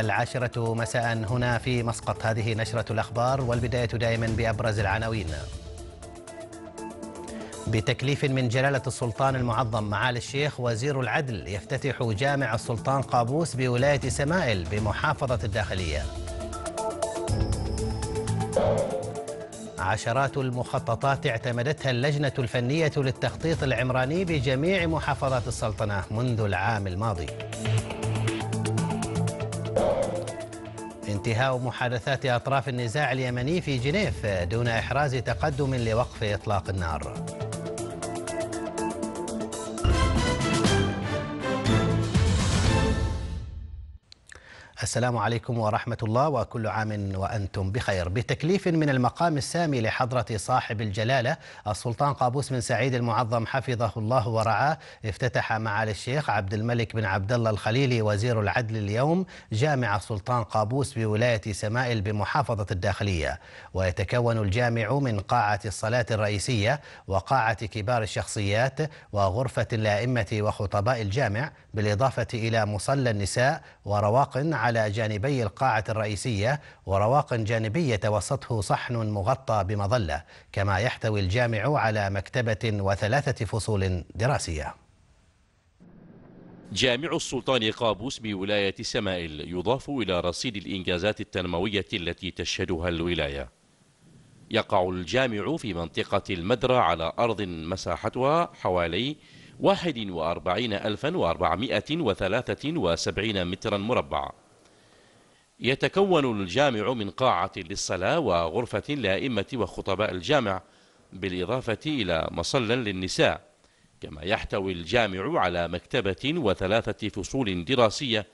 العاشرة مساء هنا في مسقط هذه نشرة الأخبار والبداية دائما بأبرز العناوين بتكليف من جلالة السلطان المعظم معالي الشيخ وزير العدل يفتتح جامع السلطان قابوس بولاية سمائل بمحافظة الداخلية عشرات المخططات اعتمدتها اللجنة الفنية للتخطيط العمراني بجميع محافظات السلطنة منذ العام الماضي انتهاء محادثات أطراف النزاع اليمني في جنيف دون إحراز تقدم لوقف إطلاق النار السلام عليكم ورحمة الله وكل عام وأنتم بخير بتكليف من المقام السامي لحضرة صاحب الجلالة السلطان قابوس بن سعيد المعظم حفظه الله ورعاه افتتح معالي الشيخ عبد الملك بن عبد الله الخليلي وزير العدل اليوم جامع السلطان قابوس بولاية سمائل بمحافظة الداخلية ويتكون الجامع من قاعة الصلاة الرئيسية وقاعة كبار الشخصيات وغرفة الأئمة وخطباء الجامع بالإضافة إلى مصلى النساء ورواق على جانبي القاعة الرئيسية ورواق جانبية يتوسطه صحن مغطى بمظلة كما يحتوي الجامع على مكتبة وثلاثة فصول دراسية جامع السلطان قابوس بولاية سمائل يضاف إلى رصيد الإنجازات التنموية التي تشهدها الولاية يقع الجامع في منطقة المدرى على أرض مساحتها حوالي 41473 مترا مربع يتكون الجامع من قاعة للصلاة وغرفة لأئمة وخطباء الجامع بالإضافة إلى مصلى للنساء كما يحتوي الجامع على مكتبة وثلاثة فصول دراسية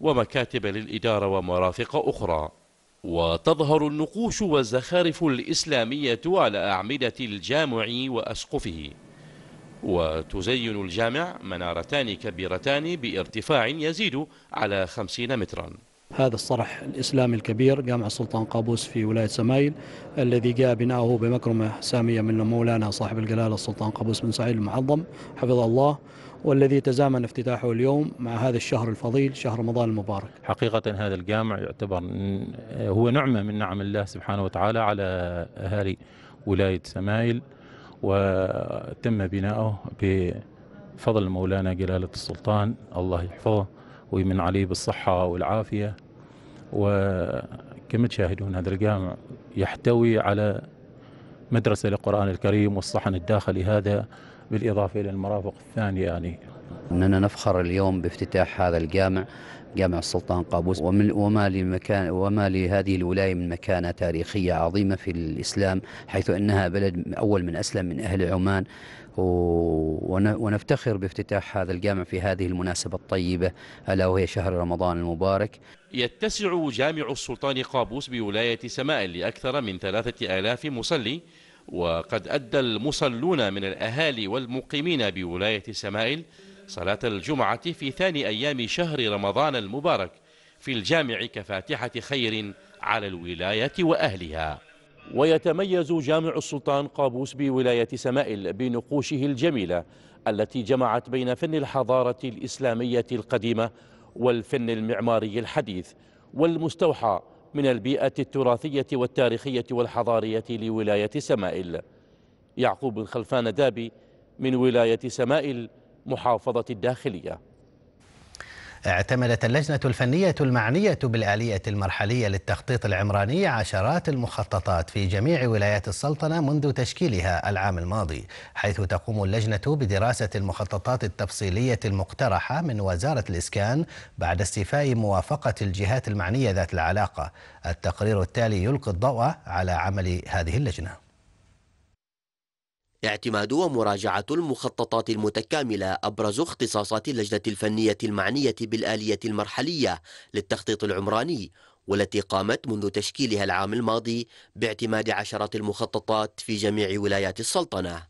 ومكاتب للإدارة ومرافق أخرى وتظهر النقوش والزخارف الإسلامية على أعمدة الجامع وأسقفه وتزين الجامع منارتان كبيرتان بارتفاع يزيد على خمسين مترا هذا الصرح الإسلامي الكبير جامع السلطان قابوس في ولاية سمايل الذي جاء بناؤه بمكرمة سامية من مولانا صاحب الجلالة السلطان قابوس بن سعيد المعظم حفظه الله والذي تزامن افتتاحه اليوم مع هذا الشهر الفضيل شهر رمضان المبارك حقيقة هذا الجامع يعتبر هو نعمة من نعم الله سبحانه وتعالى على أهالي ولاية سمايل وتم بناؤه بفضل مولانا جلالة السلطان الله يحفظه ويمن عليه بالصحة والعافية وكما تشاهدون هذا الجامع يحتوي على مدرسة للقرآن الكريم والصحن الداخلي هذا بالإضافة إلى المرافق الثانية يعني أننا نفخر اليوم بافتتاح هذا الجامع جامع السلطان قابوس ومن وما لمكان وما لهذه الولاية من مكانة تاريخية عظيمة في الإسلام حيث أنها بلد أول من أسلم من أهل عمان ونفتخر بافتتاح هذا الجامع في هذه المناسبة الطيبة ألا وهي شهر رمضان المبارك يتسع جامع السلطان قابوس بولاية سماء لأكثر من ثلاثة آلاف مصلي وقد أدى المصلون من الأهالي والمقيمين بولاية سمائل صلاة الجمعة في ثاني أيام شهر رمضان المبارك في الجامع كفاتحة خير على الولاية وأهلها ويتميز جامع السلطان قابوس بولاية سمائل بنقوشه الجميلة التي جمعت بين فن الحضارة الإسلامية القديمة والفن المعماري الحديث والمستوحى من البيئة التراثية والتاريخية والحضارية لولاية سمائل يعقوب الخلفان دابي من ولاية سمائل محافظة الداخلية اعتمدت اللجنة الفنية المعنية بالآلية المرحلية للتخطيط العمراني عشرات المخططات في جميع ولايات السلطنة منذ تشكيلها العام الماضي حيث تقوم اللجنة بدراسة المخططات التفصيلية المقترحة من وزارة الإسكان بعد استيفاء موافقة الجهات المعنية ذات العلاقة التقرير التالي يلقي الضوء على عمل هذه اللجنه اعتماد ومراجعة المخططات المتكاملة أبرز اختصاصات اللجنة الفنية المعنية بالآلية المرحلية للتخطيط العمراني والتي قامت منذ تشكيلها العام الماضي باعتماد عشرات المخططات في جميع ولايات السلطنة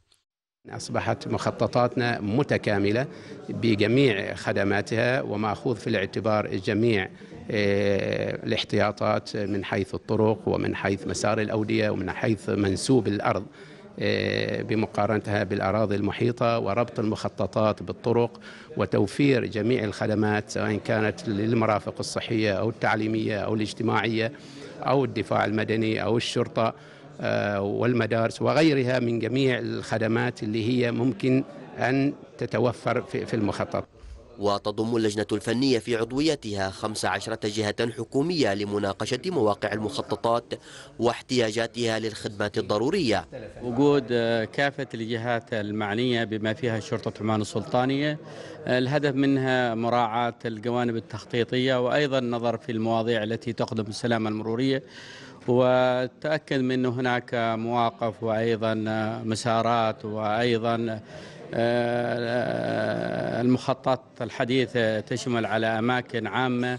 أصبحت مخططاتنا متكاملة بجميع خدماتها ومأخوذ في الاعتبار جميع آه، الاحتياطات من حيث الطرق ومن حيث مسار الأودية ومن حيث منسوب الأرض آه، بمقارنتها بالاراضي المحيطه وربط المخططات بالطرق وتوفير جميع الخدمات سواء كانت للمرافق الصحيه او التعليميه او الاجتماعيه او الدفاع المدني او الشرطه آه، والمدارس وغيرها من جميع الخدمات اللي هي ممكن ان تتوفر في المخطط وتضم اللجنة الفنية في عضويتها 15 جهة حكومية لمناقشة مواقع المخططات واحتياجاتها للخدمات الضرورية وجود كافة الجهات المعنية بما فيها شرطة عمان السلطانية الهدف منها مراعاة الجوانب التخطيطية وأيضا النظر في المواضيع التي تخدم السلامة المرورية وتأكد من أنه هناك مواقف وأيضا مسارات وأيضا آه، المخطط الحديث تشمل على أماكن عامة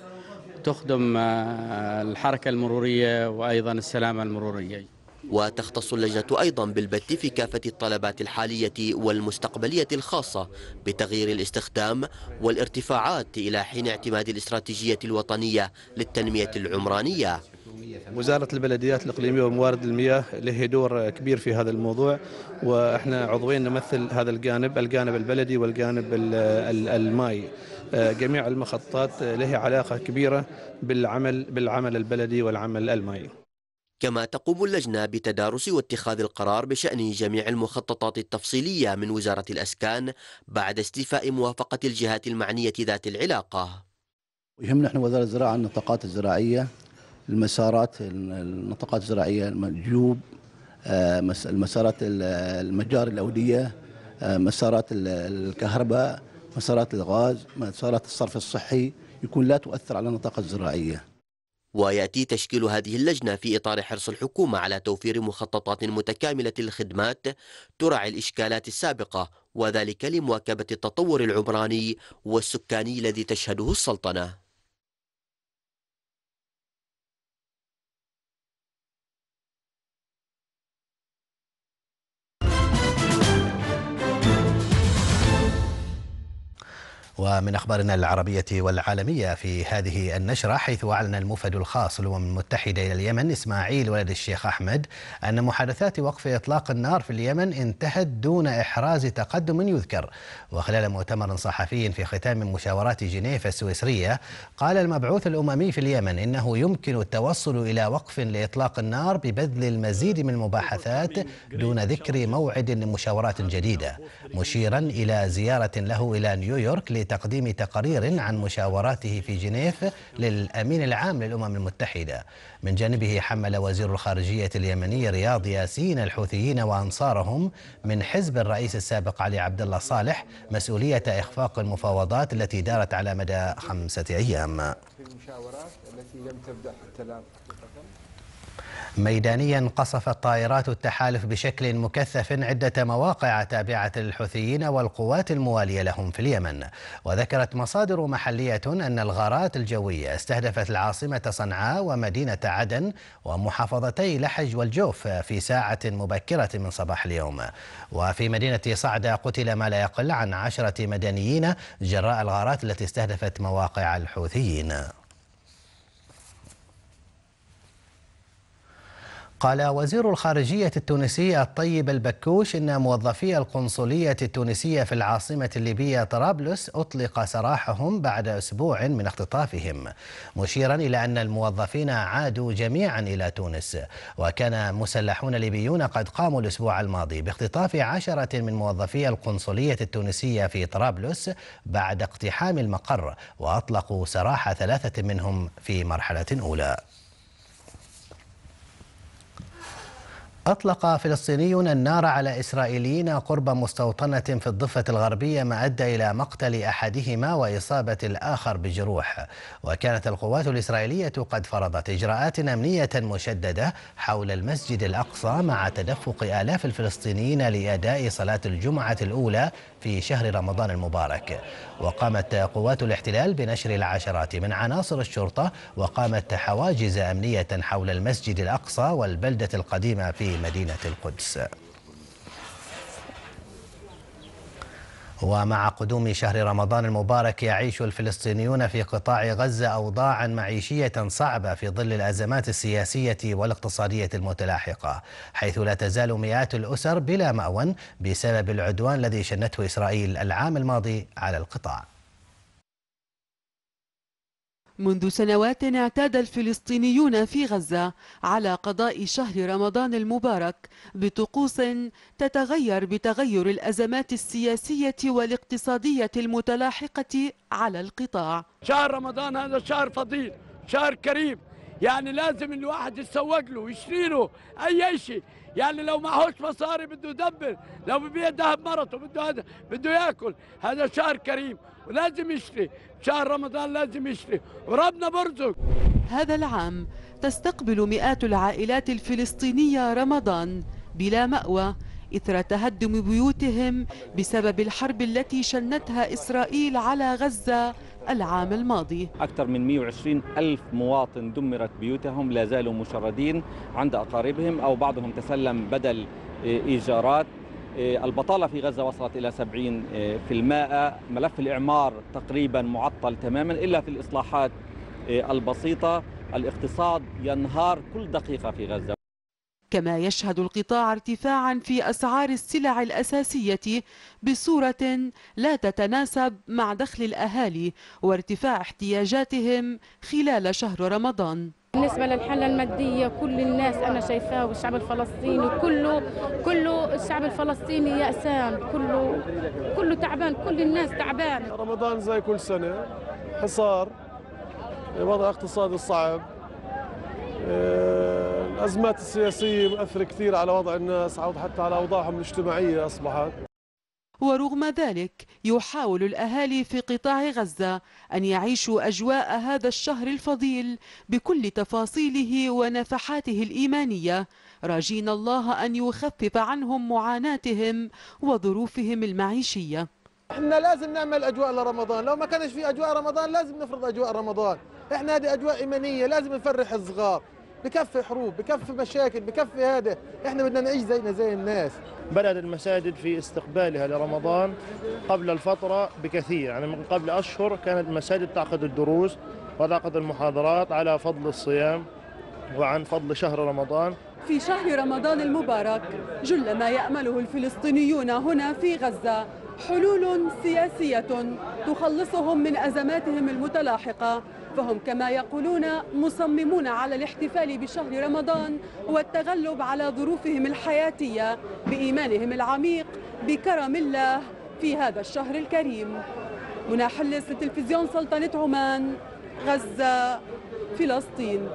تخدم آه، الحركة المرورية وأيضا السلامة المرورية وتختص اللجنة أيضا بالبت في كافة الطلبات الحالية والمستقبلية الخاصة بتغيير الاستخدام والارتفاعات إلى حين اعتماد الاستراتيجية الوطنية للتنمية العمرانية وزارة البلديات الإقليمية وموارد المياه له دور كبير في هذا الموضوع وإحنا عضوين نمثل هذا الجانب الجانب البلدي والجانب المائي آه، جميع المخططات له علاقة كبيرة بالعمل بالعمل البلدي والعمل المائي كما تقوم اللجنة بتدارس واتخاذ القرار بشأن جميع المخططات التفصيلية من وزارة الأسكان بعد استيفاء موافقة الجهات المعنية ذات العلاقة يهمنا احنا وزارة الزراعة النطاقات الزراعية المسارات النطاقات الزراعيه المجوب آه، المسارات المجاري الاوديه آه، مسارات الكهرباء مسارات الغاز مسارات الصرف الصحي يكون لا تؤثر على النطاقه الزراعيه ويأتي تشكيل هذه اللجنة في إطار حرص الحكومة على توفير مخططات متكاملة للخدمات تراعي الإشكالات السابقة وذلك لمواكبة التطور العمراني والسكاني الذي تشهده السلطنة ومن أخبارنا العربية والعالمية في هذه النشرة حيث أعلن الموفد الخاص للأمم المتحدة إلى اليمن إسماعيل ولد الشيخ أحمد أن محادثات وقف إطلاق النار في اليمن انتهت دون إحراز تقدم يذكر وخلال مؤتمر صحفي في ختام مشاورات جنيف السويسرية قال المبعوث الأممي في اليمن إنه يمكن التوصل إلى وقف لإطلاق النار ببذل المزيد من المباحثات دون ذكر موعد لمشاورات جديدة مشيرا إلى زيارة له إلى نيويورك لتقديم تقرير عن مشاوراته في جنيف للأمين العام للأمم المتحدة من جانبه حمل وزير الخارجية اليمني رياض ياسين الحوثيين وأنصارهم من حزب الرئيس السابق علي عبد الله صالح مسؤولية إخفاق المفاوضات التي دارت على مدى خمسة أيام المشاورات التي لم تبدأ حتى الآن ميدانيا قصفت طائرات التحالف بشكل مكثف عدة مواقع تابعة للحوثيين والقوات الموالية لهم في اليمن وذكرت مصادر محلية أن الغارات الجوية استهدفت العاصمة صنعاء ومدينة عدن ومحافظتي لحج والجوف في ساعة مبكرة من صباح اليوم وفي مدينة صعدة قتل ما لا يقل عن عشرة مدنيين جراء الغارات التي استهدفت مواقع الحوثيين قال وزير الخارجية التونسي الطيب البكوش إن موظفي القنصلية التونسية في العاصمة الليبية طرابلس أطلق سراحهم بعد أسبوع من اختطافهم مشيرا إلى أن الموظفين عادوا جميعا إلى تونس وكان مسلحون ليبيون قد قاموا الأسبوع الماضي باختطاف عشرة من موظفي القنصلية التونسية في طرابلس بعد اقتحام المقر وأطلقوا سراح ثلاثة منهم في مرحلة أولى أطلق فلسطيني النار على إسرائيليين قرب مستوطنة في الضفة الغربية ما أدى إلى مقتل أحدهما وإصابة الآخر بجروح وكانت القوات الإسرائيلية قد فرضت إجراءات أمنية مشددة حول المسجد الأقصى مع تدفق آلاف الفلسطينيين لأداء صلاة الجمعة الأولى في شهر رمضان المبارك وقامت قوات الاحتلال بنشر العشرات من عناصر الشرطة وقامت حواجز أمنية حول المسجد الأقصى والبلدة القديمة في في مدينة القدس ومع قدوم شهر رمضان المبارك يعيش الفلسطينيون في قطاع غزة أوضاعا معيشية صعبة في ظل الأزمات السياسية والاقتصادية المتلاحقة حيث لا تزال مئات الأسر بلا مأوى بسبب العدوان الذي شنته إسرائيل العام الماضي على القطاع منذ سنوات اعتاد الفلسطينيون في غزة على قضاء شهر رمضان المبارك بطقوس تتغير بتغير الأزمات السياسية والاقتصادية المتلاحقة على القطاع شهر رمضان هذا شهر فضيل شهر كريم يعني لازم الواحد يتسوق له يشتري له اي شيء يعني لو معهوش مصاري بده يدبر لو ببيع ذهب مرته بده هذا بده ياكل هذا شهر كريم ولازم يشتري شهر رمضان لازم يشتري وربنا برزق هذا العام تستقبل مئات العائلات الفلسطينية رمضان بلا مأوى إثر تهدم بيوتهم بسبب الحرب التي شنتها إسرائيل على غزة العام الماضي أكثر من 120 ألف مواطن دمرت بيوتهم لا زالوا مشردين عند أقاربهم أو بعضهم تسلم بدل إيجارات إيه، البطالة في غزة وصلت إلى 70% إيه، ملف الإعمار تقريبا معطل تماما إلا في الإصلاحات إيه، البسيطة الاقتصاد ينهار كل دقيقة في غزة كما يشهد القطاع ارتفاعا في أسعار السلع الأساسية بصورة لا تتناسب مع دخل الأهالي وارتفاع احتياجاتهم خلال شهر رمضان بالنسبة للحالة المادية كل الناس أنا شايفاه والشعب الفلسطيني كله كله الشعب الفلسطيني يأسان كله كله تعبان كل الناس تعبان رمضان زي كل سنة حصار وضع اقتصادي صعب آه، الأزمات السياسية مؤثرة كثير على وضع الناس حتى على أوضاعهم الاجتماعية أصبحت ورغم ذلك يحاول الأهالي في قطاع غزة أن يعيشوا أجواء هذا الشهر الفضيل بكل تفاصيله ونفحاته الإيمانية راجين الله أن يخفف عنهم معاناتهم وظروفهم المعيشية احنا لازم نعمل أجواء لرمضان لو ما كانش في أجواء رمضان لازم نفرض أجواء رمضان احنا هذه أجواء إيمانية لازم نفرح الصغار بكفي حروب بكفي مشاكل بكفي هذا احنا بدنا نعيش زينا زي الناس بدأت المساجد في استقبالها لرمضان قبل الفترة بكثير يعني من قبل أشهر كانت المساجد تعقد الدروس وتعقد المحاضرات على فضل الصيام وعن فضل شهر رمضان في شهر رمضان المبارك جل ما يأمله الفلسطينيون هنا في غزة حلول سياسية تخلصهم من أزماتهم المتلاحقة فهم كما يقولون مصممون على الاحتفال بشهر رمضان والتغلب على ظروفهم الحياتية بإيمانهم العميق بكرم الله في هذا الشهر الكريم منى حلس لتلفزيون سلطنة عمان غزة فلسطين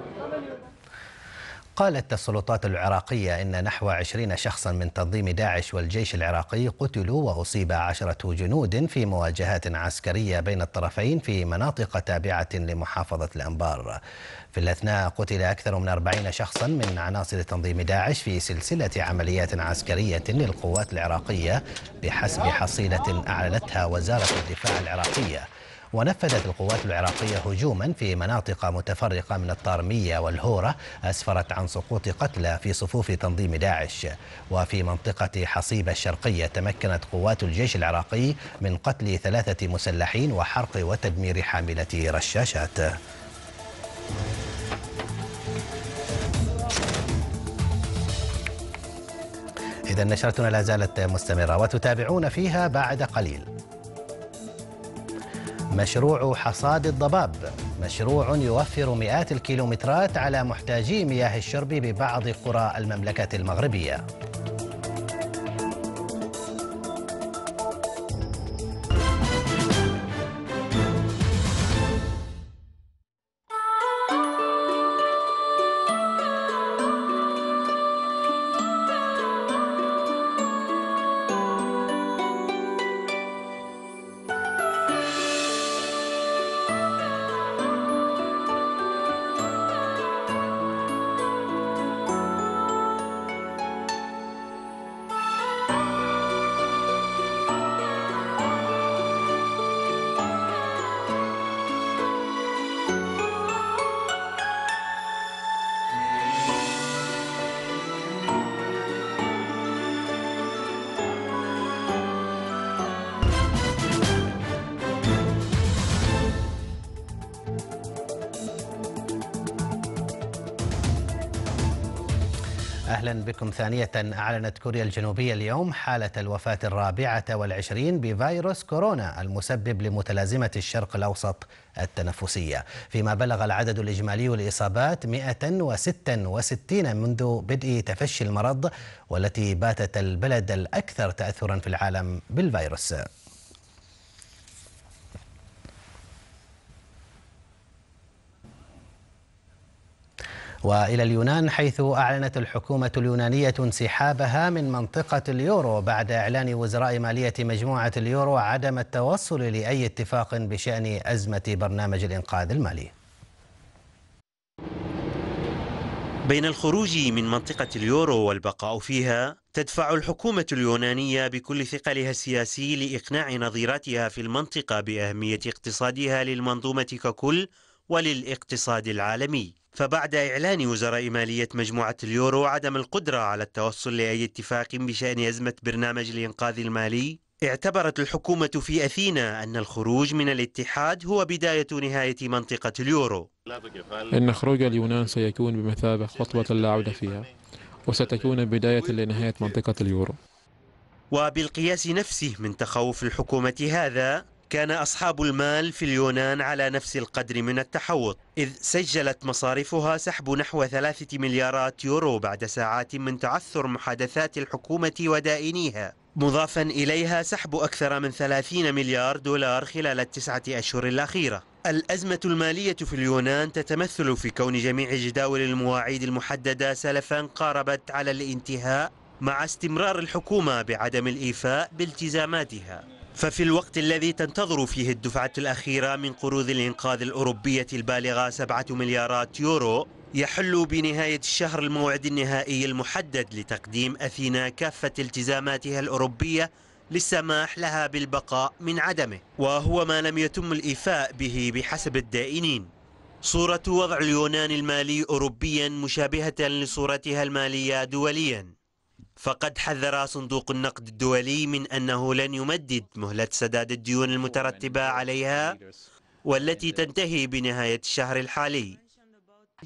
قالت السلطات العراقية إن نحو عشرين شخصا من تنظيم داعش والجيش العراقي قتلوا وأصيب عشرة جنود في مواجهات عسكرية بين الطرفين في مناطق تابعة لمحافظة الأنبار في الأثناء قتل أكثر من أربعين شخصا من عناصر تنظيم داعش في سلسلة عمليات عسكرية للقوات العراقية بحسب حصيلة أعلنتها وزارة الدفاع العراقية ونفذت القوات العراقية هجوما في مناطق متفرقة من الطارمية والهورة أسفرت عن سقوط قتلى في صفوف تنظيم داعش وفي منطقة حصيبة الشرقية تمكنت قوات الجيش العراقي من قتل ثلاثة مسلحين وحرق وتدمير حاملة رشاشات إذا نشرتنا لا زالت مستمرة وتتابعون فيها بعد قليل مشروع حصاد الضباب مشروع يوفر مئات الكيلومترات على محتاجي مياه الشرب ببعض قرى المملكة المغربية أهلا بكم ثانية أعلنت كوريا الجنوبية اليوم حالة الوفاة الرابعة والعشرين بفيروس كورونا المسبب لمتلازمة الشرق الأوسط التنفسية فيما بلغ العدد الإجمالي للإصابات 166 منذ بدء تفشي المرض والتي باتت البلد الأكثر تأثرا في العالم بالفيروس والى اليونان حيث اعلنت الحكومه اليونانيه انسحابها من منطقه اليورو بعد اعلان وزراء ماليه مجموعه اليورو عدم التوصل لاي اتفاق بشان ازمه برنامج الانقاذ المالي. بين الخروج من منطقة اليورو والبقاء فيها تدفع الحكومة اليونانية بكل ثقلها السياسي لإقناع نظيراتها في المنطقة بأهمية اقتصادها للمنظومة ككل وللاقتصاد العالمي فبعد إعلان وزراء مالية مجموعة اليورو عدم القدرة على التوصل لأي اتفاق بشأن أزمة برنامج الإنقاذ المالي اعتبرت الحكومة في أثينا أن الخروج من الاتحاد هو بداية نهاية منطقة اليورو إن خروج اليونان سيكون بمثابة خطوة لا عودة فيها وستكون بداية لنهاية منطقة اليورو وبالقياس نفسه من تخوف الحكومة هذا كان أصحاب المال في اليونان على نفس القدر من التحوط إذ سجلت مصارفها سحب نحو ثلاثة مليارات يورو بعد ساعات من تعثر محادثات الحكومة ودائنيها مضافا إليها سحب أكثر من 30 مليار دولار خلال التسعة أشهر الأخيرة الأزمة المالية في اليونان تتمثل في كون جميع جداول المواعيد المحددة سلفا قاربت على الانتهاء مع استمرار الحكومة بعدم الإيفاء بالتزاماتها ففي الوقت الذي تنتظر فيه الدفعة الأخيرة من قروض الإنقاذ الأوروبية البالغة 7 مليارات يورو يحل بنهاية الشهر الموعد النهائي المحدد لتقديم أثينا كافة التزاماتها الأوروبية للسماح لها بالبقاء من عدمه وهو ما لم يتم الإيفاء به بحسب الدائنين صورة وضع اليونان المالي أوروبيا مشابهة لصورتها المالية دوليا فقد حذر صندوق النقد الدولي من أنه لن يمدد مهلة سداد الديون المترتبة عليها والتي تنتهي بنهاية الشهر الحالي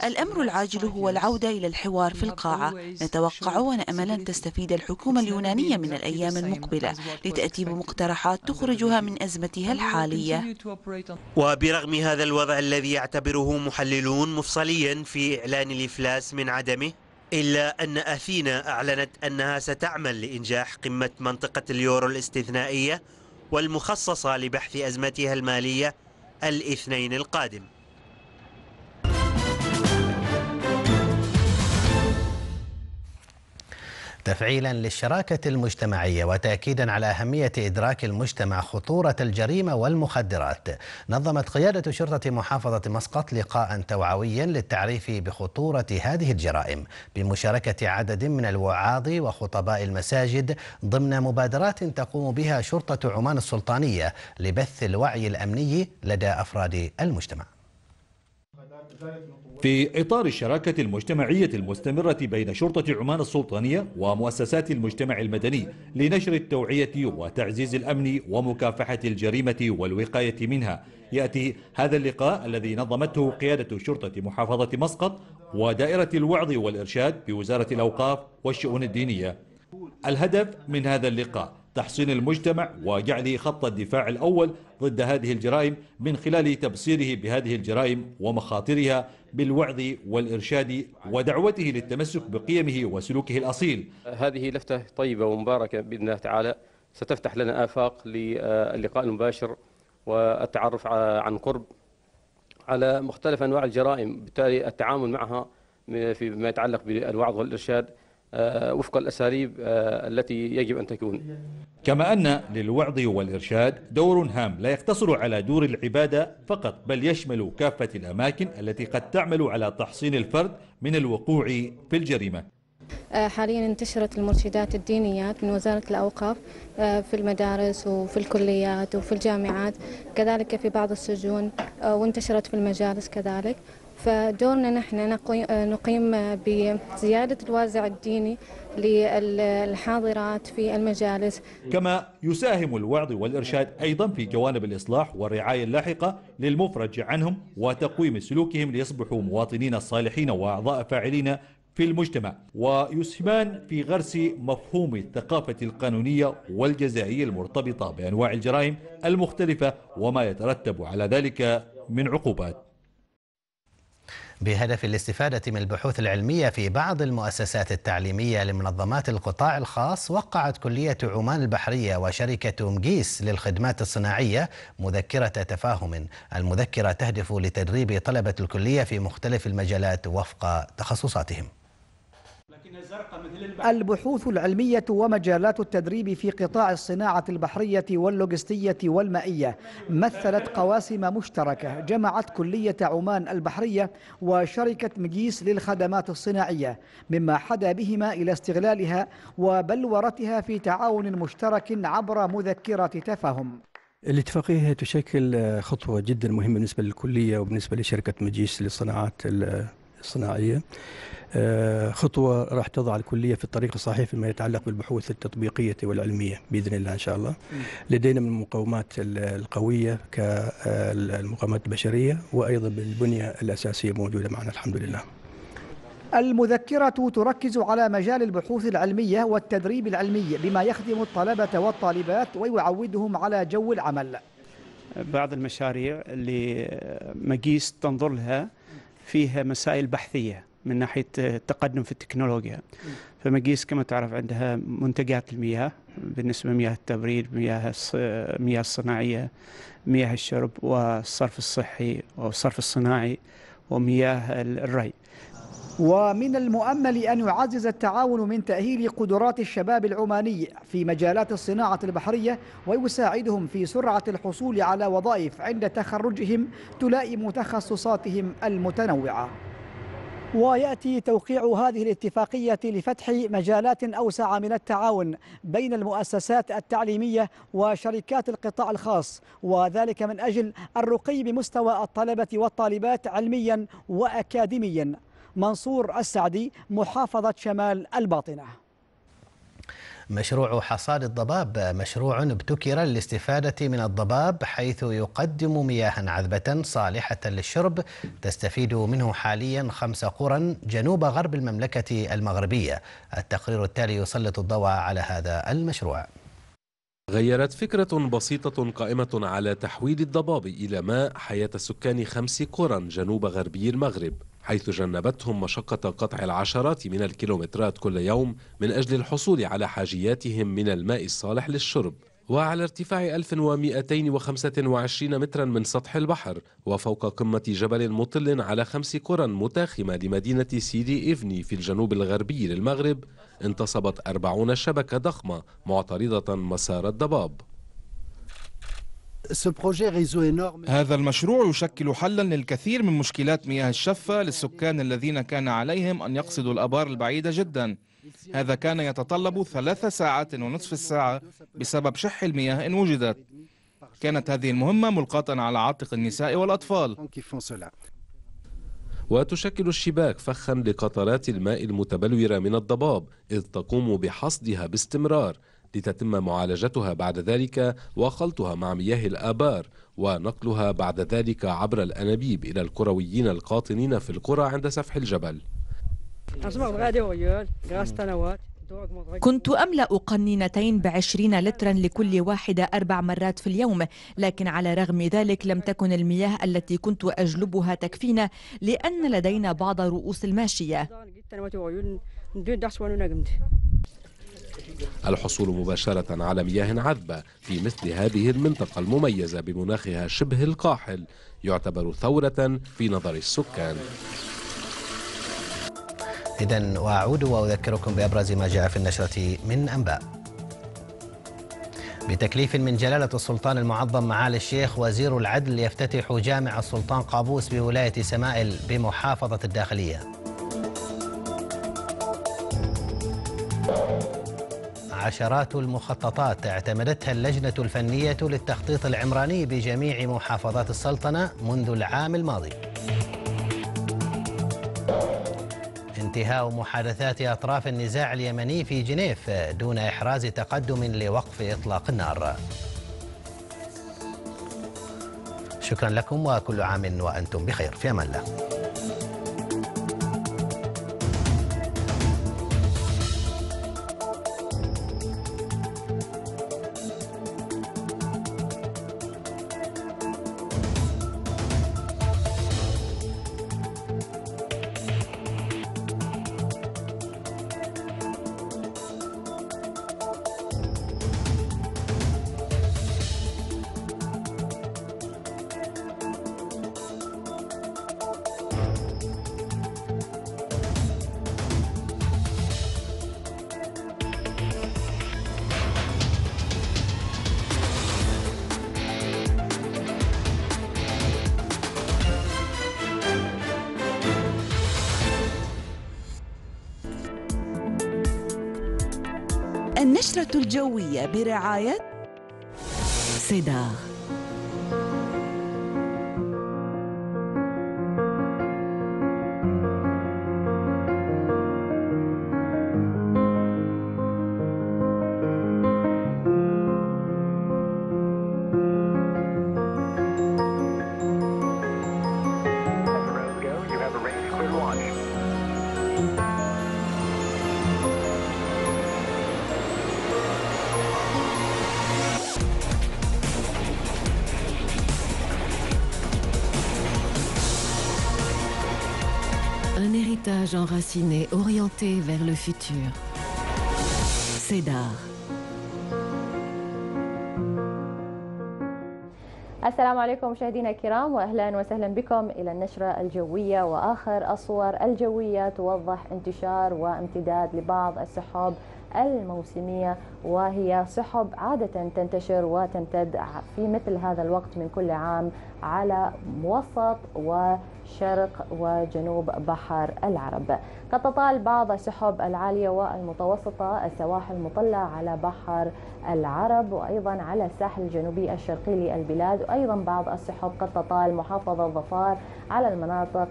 الأمر العاجل هو العودة إلى الحوار في القاعة نتوقع ونأمل أن تستفيد الحكومة اليونانية من الأيام المقبلة لتأتي بمقترحات تخرجها من أزمتها الحالية وبرغم هذا الوضع الذي يعتبره محللون مفصليا في إعلان الإفلاس من عدمه إلا أن أثينا أعلنت أنها ستعمل لإنجاح قمة منطقة اليورو الاستثنائية والمخصصة لبحث أزمتها المالية الاثنين القادم تفعيلا للشراكة المجتمعية وتأكيدا على أهمية إدراك المجتمع خطورة الجريمة والمخدرات نظمت قيادة شرطة محافظة مسقط لقاء توعويا للتعريف بخطورة هذه الجرائم بمشاركة عدد من الوعاظ وخطباء المساجد ضمن مبادرات تقوم بها شرطة عمان السلطانية لبث الوعي الأمني لدى أفراد المجتمع في إطار الشراكة المجتمعية المستمرة بين شرطة عمان السلطانية ومؤسسات المجتمع المدني لنشر التوعية وتعزيز الأمن ومكافحة الجريمة والوقاية منها يأتي هذا اللقاء الذي نظمته قيادة شرطة محافظة مسقط ودائرة الوعظ والإرشاد بوزارة الأوقاف والشؤون الدينية الهدف من هذا اللقاء تحصين المجتمع وجعله خط الدفاع الأول ضد هذه الجرائم من خلال تبصيره بهذه الجرائم ومخاطرها بالوعظ والإرشاد ودعوته للتمسك بقيمه وسلوكه الأصيل هذه لفتة طيبة ومباركة بإذن الله تعالى ستفتح لنا آفاق للقاء المباشر والتعرف عن قرب على مختلف أنواع الجرائم بالتالي التعامل معها فيما يتعلق بالوعظ والإرشاد آه، وفق الأساليب آه، التي يجب أن تكون كما أن للوعظ والإرشاد دور هام لا يقتصر على دور العبادة فقط بل يشمل كافة الأماكن التي قد تعمل على تحصين الفرد من الوقوع في الجريمة آه، حاليا انتشرت المرشدات الدينيات من وزارة الأوقاف في المدارس وفي الكليات وفي الجامعات كذلك في بعض السجون وانتشرت في المجالس كذلك فدورنا نحن نقيم بزيادة الوازع الديني للحاضرات في المجالس كما يساهم الوعظ والإرشاد أيضا في جوانب الإصلاح والرعاية اللاحقة للمفرج عنهم وتقويم سلوكهم ليصبحوا مواطنين صالحين وأعضاء فاعلين في المجتمع ويسهمان في غرس مفهوم الثقافة القانونية والجزائية المرتبطة بأنواع الجرائم المختلفة وما يترتب على ذلك من عقوبات بهدف الاستفادة من البحوث العلمية في بعض المؤسسات التعليمية لمنظمات القطاع الخاص وقعت كلية عمان البحرية وشركة مجيس للخدمات الصناعية مذكرة تفاهم المذكرة تهدف لتدريب طلبة الكلية في مختلف المجالات وفق تخصصاتهم البحوث العلمية ومجالات التدريب في قطاع الصناعة البحرية واللوجستية والمائية مثلت قواسم مشتركة جمعت كلية عمان البحرية وشركة مجيس للخدمات الصناعية مما حدا بهما إلى استغلالها وبلورتها في تعاون مشترك عبر مذكرة تفاهم الاتفاقية تشكل خطوة جدا مهمة بالنسبة للكلية وبالنسبة لشركة مجيس للصناعات الصناعية آه، خطوة راح تضع الكلية في الطريق الصحيح فيما يتعلق بالبحوث التطبيقية والعلمية بإذن الله إن شاء الله لدينا من آه، المقاومات القوية كالمقاومات البشرية وأيضا بالبنية الأساسية موجودة معنا الحمد لله المذكرة تركز على مجال البحوث العلمية والتدريب العلمي بما يخدم الطلبة والطالبات ويعودهم على جو العمل بعض المشاريع اللي مقيس تنظر لها فيها مسائل بحثيه من ناحيه التقدم في التكنولوجيا فمقيس كما تعرف عندها منتجات المياه بالنسبه لمياه التبريد مياه المياه الصناعيه مياه الشرب والصرف الصحي والصرف الصناعي ومياه الري ومن المؤمل أن يعزز التعاون من تأهيل قدرات الشباب العماني في مجالات الصناعة البحرية ويساعدهم في سرعة الحصول على وظائف عند تخرجهم تلائم تخصصاتهم المتنوعة ويأتي توقيع هذه الاتفاقية لفتح مجالات أوسع من التعاون بين المؤسسات التعليمية وشركات القطاع الخاص وذلك من أجل الرقي بمستوى الطلبة والطالبات علميا وأكاديميا منصور السعدي محافظة شمال الباطنة مشروع حصاد الضباب مشروع ابتكر للاستفادة من الضباب حيث يقدم مياها عذبة صالحة للشرب تستفيد منه حاليا خمس قرى جنوب غرب المملكة المغربية التقرير التالي يسلط الضوء على هذا المشروع غيرت فكرة بسيطة قائمة على تحويل الضباب إلى ماء حياة سكان خمس قرى جنوب غربي المغرب حيث جنبتهم مشقة قطع العشرات من الكيلومترات كل يوم من أجل الحصول على حاجياتهم من الماء الصالح للشرب وعلى ارتفاع 1225 مترا من سطح البحر وفوق قمة جبل مطل على خمس قرى متاخمة لمدينة سيدي إفني في الجنوب الغربي للمغرب انتصبت أربعون شبكة ضخمة معترضة مسار الضباب هذا المشروع يشكل حلا للكثير من مشكلات مياه الشفة للسكان الذين كان عليهم أن يقصدوا الأبار البعيدة جدا هذا كان يتطلب ثلاث ساعات ونصف الساعة بسبب شح المياه إن وجدت كانت هذه المهمة ملقاة على عاتق النساء والأطفال وتشكل الشباك فخا لقطرات الماء المتبلورة من الضباب إذ تقوم بحصدها باستمرار لتتم معالجتها بعد ذلك وخلطها مع مياه الآبار ونقلها بعد ذلك عبر الأنابيب إلى القرويين القاطنين في القرى عند سفح الجبل كنت أملأ قنينتين بعشرين لترا لكل واحدة أربع مرات في اليوم لكن على رغم ذلك لم تكن المياه التي كنت أجلبها تكفينا لأن لدينا بعض رؤوس الماشية الحصول مباشرة على مياه عذبة في مثل هذه المنطقة المميزة بمناخها شبه القاحل يعتبر ثورة في نظر السكان إذا وأعود وأذكركم بأبرز ما جاء في النشرة من أنباء بتكليف من جلالة السلطان المعظم معالي الشيخ وزير العدل يفتتح جامع السلطان قابوس بولاية سمائل بمحافظة الداخلية عشرات المخططات اعتمدتها اللجنة الفنية للتخطيط العمراني بجميع محافظات السلطنة منذ العام الماضي انتهاء محادثات أطراف النزاع اليمني في جنيف دون إحراز تقدم لوقف إطلاق النار شكرا لكم وكل عام وأنتم بخير في أمان الله الجوية برعاية سيدار messages enracinés, orientés vers le futur. CEDAR. السلام عليكم مشاهدينا الكرام واهلا وسهلا بكم الى النشره الجويه واخر الصور الجويه توضح انتشار وامتداد لبعض السحاب الموسمية وهي سحب عادة تنتشر وتمتد في مثل هذا الوقت من كل عام على وسط وشرق وجنوب بحر العرب قد تطال بعض السحب العالية والمتوسطة السواحل المطلة على بحر العرب وأيضا على الساحل الجنوبي الشرقي للبلاد وأيضا بعض السحب قد تطال محافظة ظفار على المناطق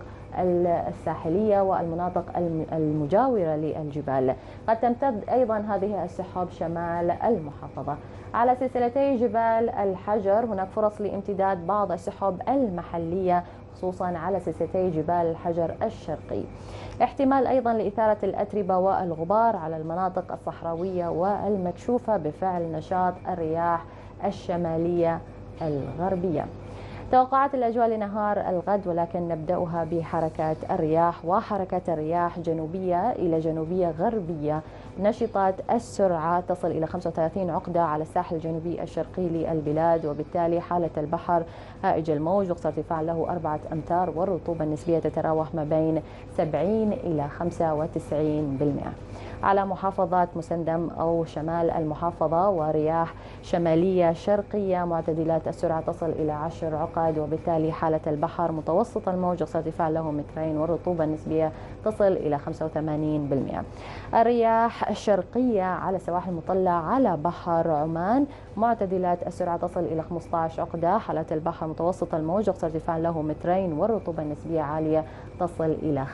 الساحلية والمناطق المجاورة للجبال قد تمتد أيضا هذه السحاب شمال المحافظة على سلسلتي جبال الحجر هناك فرص لامتداد بعض السحب المحلية خصوصا على سلسلتي جبال الحجر الشرقي احتمال أيضا لإثارة الأتربة والغبار على المناطق الصحراوية والمكشوفة بفعل نشاط الرياح الشمالية الغربية توقعات الأجواء لنهار الغد ولكن نبدأها بحركة الرياح وحركة الرياح جنوبية إلى جنوبية غربية نشطت السرعة تصل إلى 35 عقدة على الساحل الجنوبي الشرقي للبلاد وبالتالي حالة البحر هائج الموج يقصى ارتفاع له أربعة أمتار والرطوبة النسبية تتراوح ما بين 70 إلى 95% على محافظات مسندم أو شمال المحافظة ورياح شمالية شرقية معتدلات السرعة تصل إلى 10 عقد وبالتالي حالة البحر متوسط الموج يقصى ارتفاع له مترين والرطوبة النسبية تصل إلى 85% الرياح الشرقية على سواحل مطلة على بحر عمان معتدلات السرعة تصل إلى 15 عقدة حالة البحر متوسط الموج أقصى ارتفاع له مترين والرطوبة النسبية عالية تصل إلى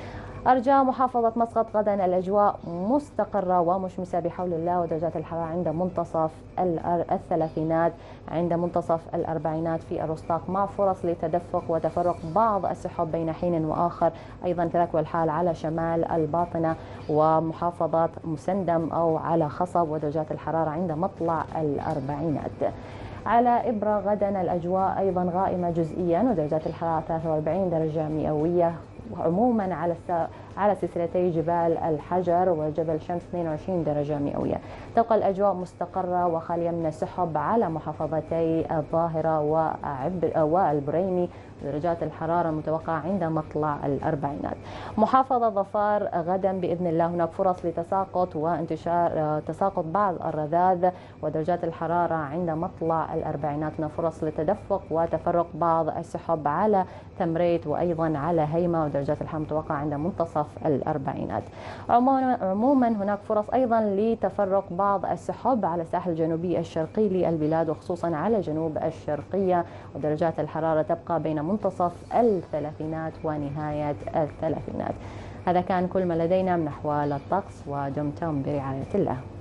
95% أرجاء محافظة مسقط غدا الأجواء مستقرة ومشمسة بحول الله ودرجات الحرارة عند منتصف الثلاثينات عند منتصف الأربعينات في الرستاق مع فرص لتدفق وتفرق بعض السحب بين حين وآخر أيضا تراكم الحال على شمال الباطنة ومحافظة مسندم أو على خصب ودرجات الحرارة عند مطلع الأربعينات على إبرة غدا الأجواء أيضا غائمة جزئيا ودرجات الحرارة 43 درجة مئوية وعموما على على سلسلتي جبال الحجر وجبل شمس 22 درجة مئوية تبقى الأجواء مستقرة وخالية من السحب على محافظتي الظاهرة والبريمي درجات الحرارة المتوقعة عند مطلع الأربعينات محافظة ظفار غدا بإذن الله هناك فرص لتساقط وانتشار آه، تساقط بعض الرذاذ ودرجات الحرارة عند مطلع الأربعينات هناك فرص لتدفق وتفرق بعض السحب على التمريت وأيضا على هيمة ودرجات الحرارة المتوقعة عند منتصف الأربعينات عموما هناك فرص أيضا لتفرق بعض السحب على الساحل الجنوبي الشرقي للبلاد وخصوصا على جنوب الشرقية ودرجات الحرارة تبقى بين منتصف الثلاثينات ونهاية الثلاثينات هذا كان كل ما لدينا من أحوال الطقس ودمتم برعاية الله